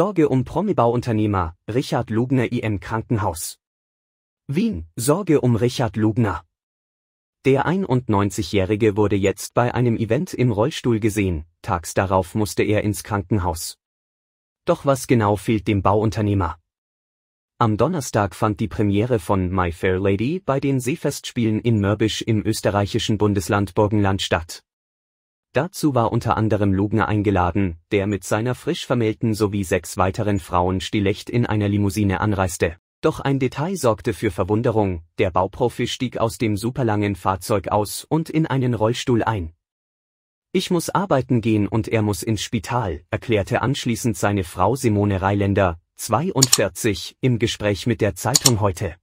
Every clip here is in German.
Sorge um Promibauunternehmer, Richard Lugner im Krankenhaus. Wien, Sorge um Richard Lugner. Der 91-Jährige wurde jetzt bei einem Event im Rollstuhl gesehen, tags darauf musste er ins Krankenhaus. Doch was genau fehlt dem Bauunternehmer? Am Donnerstag fand die Premiere von My Fair Lady bei den Seefestspielen in Mörbisch im österreichischen Bundesland Burgenland statt. Dazu war unter anderem Lugner eingeladen, der mit seiner frisch Vermählten sowie sechs weiteren Frauen stillecht in einer Limousine anreiste. Doch ein Detail sorgte für Verwunderung, der Bauprofi stieg aus dem superlangen Fahrzeug aus und in einen Rollstuhl ein. Ich muss arbeiten gehen und er muss ins Spital, erklärte anschließend seine Frau Simone Reiländer, 42, im Gespräch mit der Zeitung heute.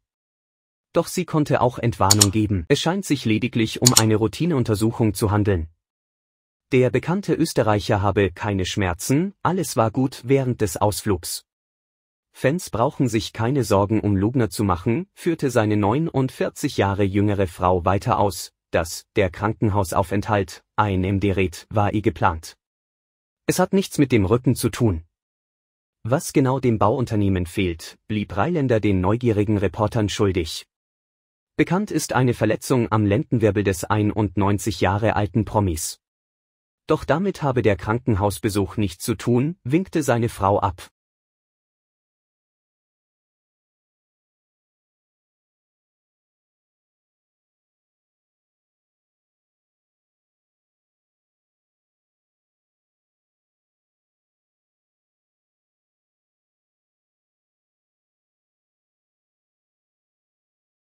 Doch sie konnte auch Entwarnung geben. Es scheint sich lediglich um eine Routineuntersuchung zu handeln. Der bekannte Österreicher habe keine Schmerzen, alles war gut während des Ausflugs. Fans brauchen sich keine Sorgen um Lugner zu machen, führte seine 49 Jahre jüngere Frau weiter aus, dass der Krankenhausaufenthalt, ein md rät war ihr geplant. Es hat nichts mit dem Rücken zu tun. Was genau dem Bauunternehmen fehlt, blieb Reiländer den neugierigen Reportern schuldig. Bekannt ist eine Verletzung am Lendenwirbel des 91 Jahre alten Promis. Doch damit habe der Krankenhausbesuch nichts zu tun, winkte seine Frau ab.